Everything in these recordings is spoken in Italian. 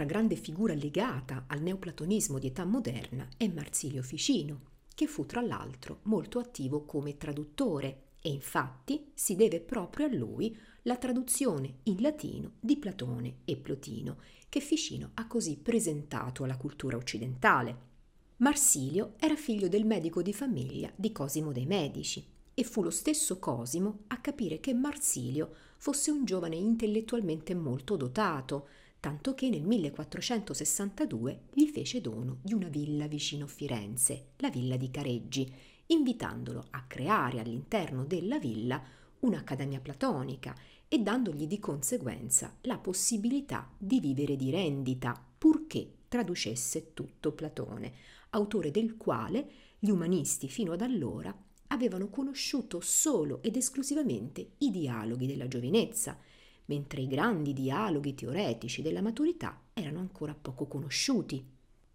Altra grande figura legata al neoplatonismo di età moderna è Marsilio Ficino, che fu tra l'altro molto attivo come traduttore e infatti si deve proprio a lui la traduzione in latino di Platone e Plotino, che Ficino ha così presentato alla cultura occidentale. Marsilio era figlio del medico di famiglia di Cosimo dei Medici e fu lo stesso Cosimo a capire che Marsilio fosse un giovane intellettualmente molto dotato, tanto che nel 1462 gli fece dono di una villa vicino Firenze, la villa di Careggi, invitandolo a creare all'interno della villa un'accademia platonica e dandogli di conseguenza la possibilità di vivere di rendita, purché traducesse tutto Platone, autore del quale gli umanisti fino ad allora avevano conosciuto solo ed esclusivamente i dialoghi della giovinezza, mentre i grandi dialoghi teoretici della maturità erano ancora poco conosciuti.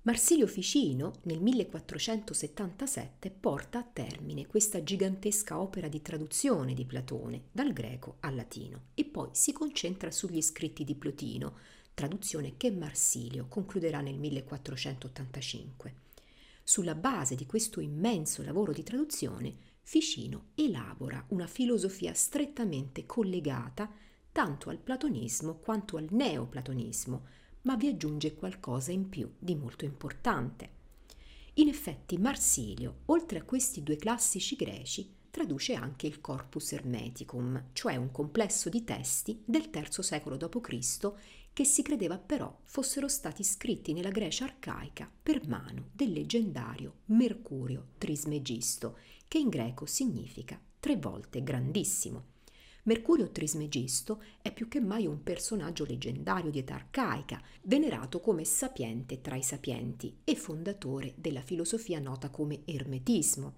Marsilio Ficino nel 1477 porta a termine questa gigantesca opera di traduzione di Platone dal greco al latino e poi si concentra sugli scritti di Plotino, traduzione che Marsilio concluderà nel 1485. Sulla base di questo immenso lavoro di traduzione, Ficino elabora una filosofia strettamente collegata tanto al platonismo quanto al neoplatonismo, ma vi aggiunge qualcosa in più di molto importante. In effetti Marsilio, oltre a questi due classici greci, traduce anche il Corpus Hermeticum, cioè un complesso di testi del III secolo d.C. che si credeva però fossero stati scritti nella Grecia arcaica per mano del leggendario Mercurio Trismegisto, che in greco significa tre volte grandissimo. Mercurio Trismegisto è più che mai un personaggio leggendario di età arcaica, venerato come sapiente tra i sapienti e fondatore della filosofia nota come ermetismo.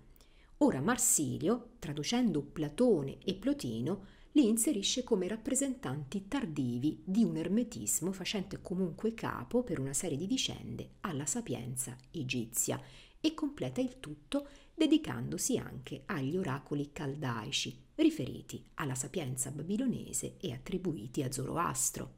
Ora Marsilio, traducendo Platone e Plotino, li inserisce come rappresentanti tardivi di un ermetismo facente comunque capo per una serie di vicende alla sapienza egizia e completa il tutto dedicandosi anche agli oracoli caldaici riferiti alla sapienza babilonese e attribuiti a Zoroastro.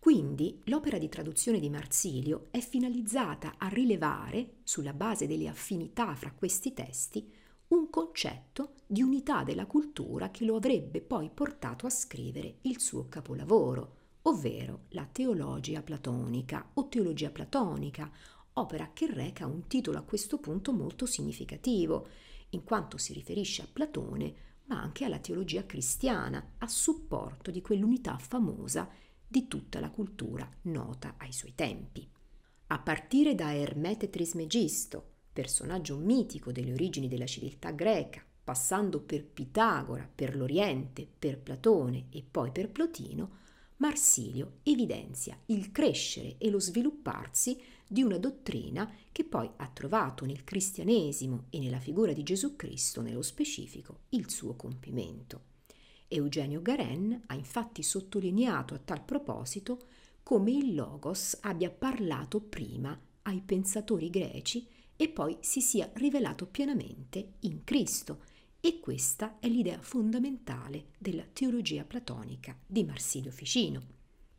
Quindi l'opera di traduzione di Marsilio è finalizzata a rilevare, sulla base delle affinità fra questi testi, un concetto di unità della cultura che lo avrebbe poi portato a scrivere il suo capolavoro, ovvero la teologia platonica o teologia platonica opera che reca un titolo a questo punto molto significativo, in quanto si riferisce a Platone, ma anche alla teologia cristiana, a supporto di quell'unità famosa di tutta la cultura nota ai suoi tempi. A partire da Ermete Trismegisto, personaggio mitico delle origini della civiltà greca, passando per Pitagora, per l'Oriente, per Platone e poi per Plotino, Marsilio evidenzia il crescere e lo svilupparsi di una dottrina che poi ha trovato nel cristianesimo e nella figura di Gesù Cristo nello specifico il suo compimento. Eugenio Garen ha infatti sottolineato a tal proposito come il Logos abbia parlato prima ai pensatori greci e poi si sia rivelato pienamente in Cristo, e questa è l'idea fondamentale della teologia platonica di Marsilio Ficino.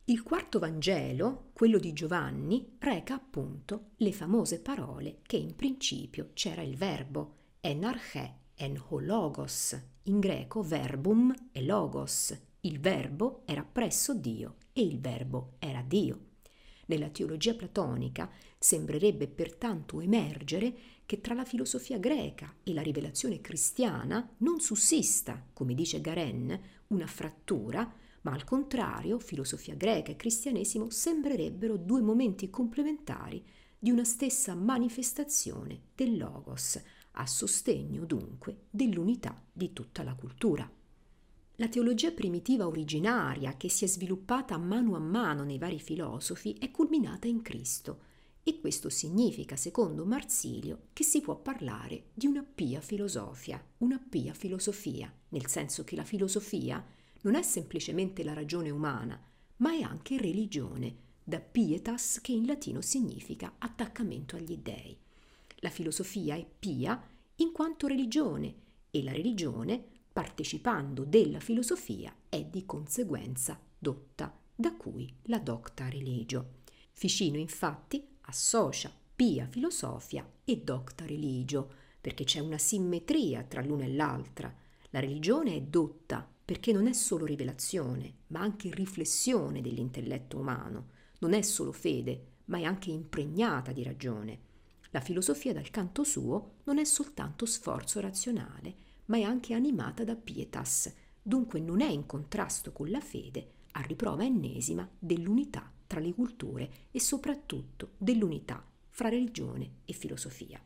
Il quarto Vangelo, quello di Giovanni, reca appunto le famose parole che in principio c'era il verbo enarche en ho logos, in greco verbum e logos. Il verbo era presso Dio e il verbo era Dio. Nella teologia platonica sembrerebbe pertanto emergere che tra la filosofia greca e la rivelazione cristiana non sussista, come dice Garen, una frattura, ma al contrario filosofia greca e cristianesimo sembrerebbero due momenti complementari di una stessa manifestazione del Logos, a sostegno dunque dell'unità di tutta la cultura. La teologia primitiva originaria, che si è sviluppata mano a mano nei vari filosofi, è culminata in Cristo e questo significa, secondo Marsilio, che si può parlare di una pia filosofia, una pia filosofia, nel senso che la filosofia non è semplicemente la ragione umana, ma è anche religione, da pietas che in latino significa attaccamento agli dèi. La filosofia è pia in quanto religione e la religione partecipando della filosofia è di conseguenza dotta, da cui la docta religio. Ficino infatti associa pia filosofia e docta religio, perché c'è una simmetria tra l'una e l'altra. La religione è dotta perché non è solo rivelazione, ma anche riflessione dell'intelletto umano, non è solo fede, ma è anche impregnata di ragione. La filosofia dal canto suo non è soltanto sforzo razionale, ma è anche animata da pietas, dunque non è in contrasto con la fede, a riprova ennesima dell'unità tra le culture e soprattutto dell'unità fra religione e filosofia.